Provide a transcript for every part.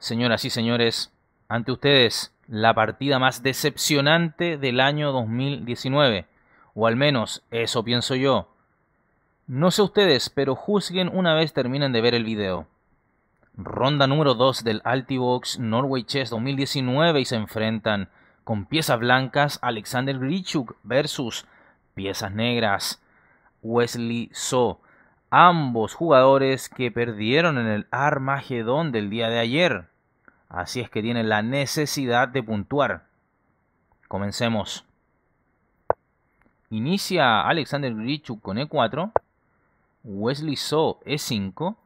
Señoras y señores, ante ustedes la partida más decepcionante del año 2019, o al menos eso pienso yo. No sé ustedes, pero juzguen una vez terminen de ver el video. Ronda número 2 del Altibox Norway Chess 2019 y se enfrentan con piezas blancas Alexander Grichuk versus piezas negras Wesley So ambos jugadores que perdieron en el Armagedón del día de ayer. Así es que tienen la necesidad de puntuar. Comencemos. Inicia Alexander Grichuk con E4, Wesley So e E5,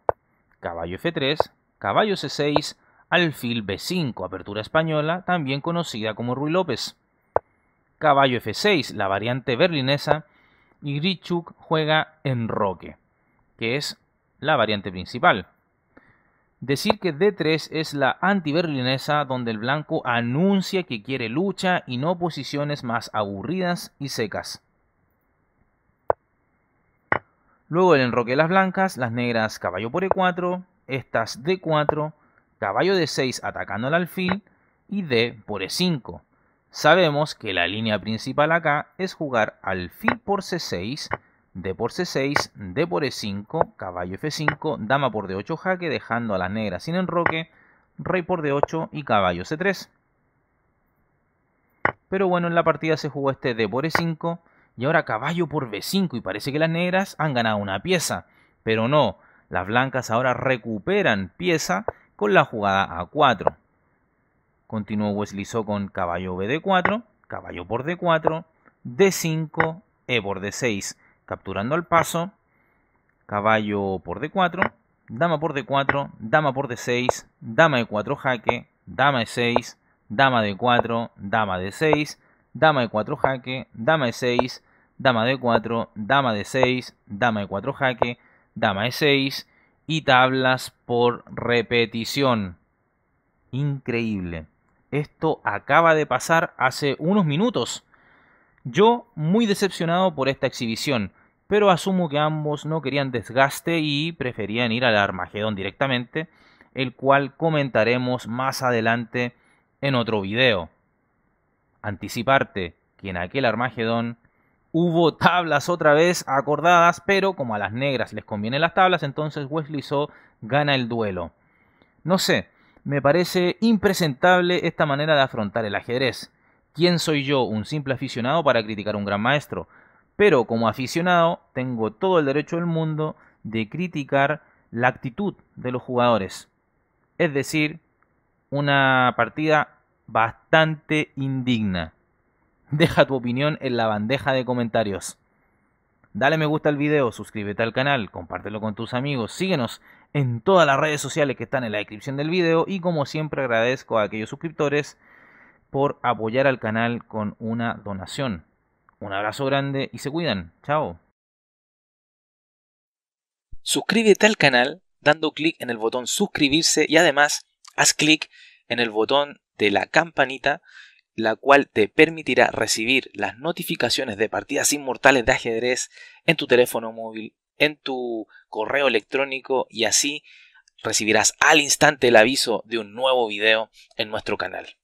caballo F3, caballo C6, alfil B5, apertura española, también conocida como Ruy López. Caballo F6, la variante berlinesa, y Grichuk juega en roque, que es la variante principal. Decir que D3 es la anti-berlinesa donde el blanco anuncia que quiere lucha y no posiciones más aburridas y secas. Luego el enroque de las blancas, las negras caballo por E4, estas D4, caballo D6 atacando al alfil y D por E5. Sabemos que la línea principal acá es jugar alfil por C6 D por C6, D por E5, caballo F5, dama por D8 jaque, dejando a las negras sin enroque, rey por D8 y caballo C3. Pero bueno, en la partida se jugó este D por E5 y ahora caballo por B5 y parece que las negras han ganado una pieza. Pero no, las blancas ahora recuperan pieza con la jugada A4. Continuó Wesley So con caballo BD4, caballo por D4, D5, E por D6 capturando al paso, caballo por d4, dama por d4, dama por d6, dama de 4 jaque, dama de 6 dama d4, dama d6, dama de 4 jaque, dama de 6 dama d4, dama d6, dama de 4 jaque, dama de 6 y tablas por repetición. Increíble. Esto acaba de pasar hace unos minutos. Yo muy decepcionado por esta exhibición, pero asumo que ambos no querían desgaste y preferían ir al Armagedón directamente, el cual comentaremos más adelante en otro video. Anticiparte que en aquel Armagedón hubo tablas otra vez acordadas, pero como a las negras les convienen las tablas, entonces Wesley So gana el duelo. No sé, me parece impresentable esta manera de afrontar el ajedrez. ¿Quién soy yo, un simple aficionado, para criticar a un gran maestro? Pero como aficionado tengo todo el derecho del mundo de criticar la actitud de los jugadores. Es decir, una partida bastante indigna. Deja tu opinión en la bandeja de comentarios. Dale me gusta al video, suscríbete al canal, compártelo con tus amigos, síguenos en todas las redes sociales que están en la descripción del video y como siempre agradezco a aquellos suscriptores por apoyar al canal con una donación. Un abrazo grande y se cuidan. Chao. Suscríbete al canal dando clic en el botón suscribirse y además haz clic en el botón de la campanita, la cual te permitirá recibir las notificaciones de partidas inmortales de ajedrez en tu teléfono móvil, en tu correo electrónico y así recibirás al instante el aviso de un nuevo video en nuestro canal.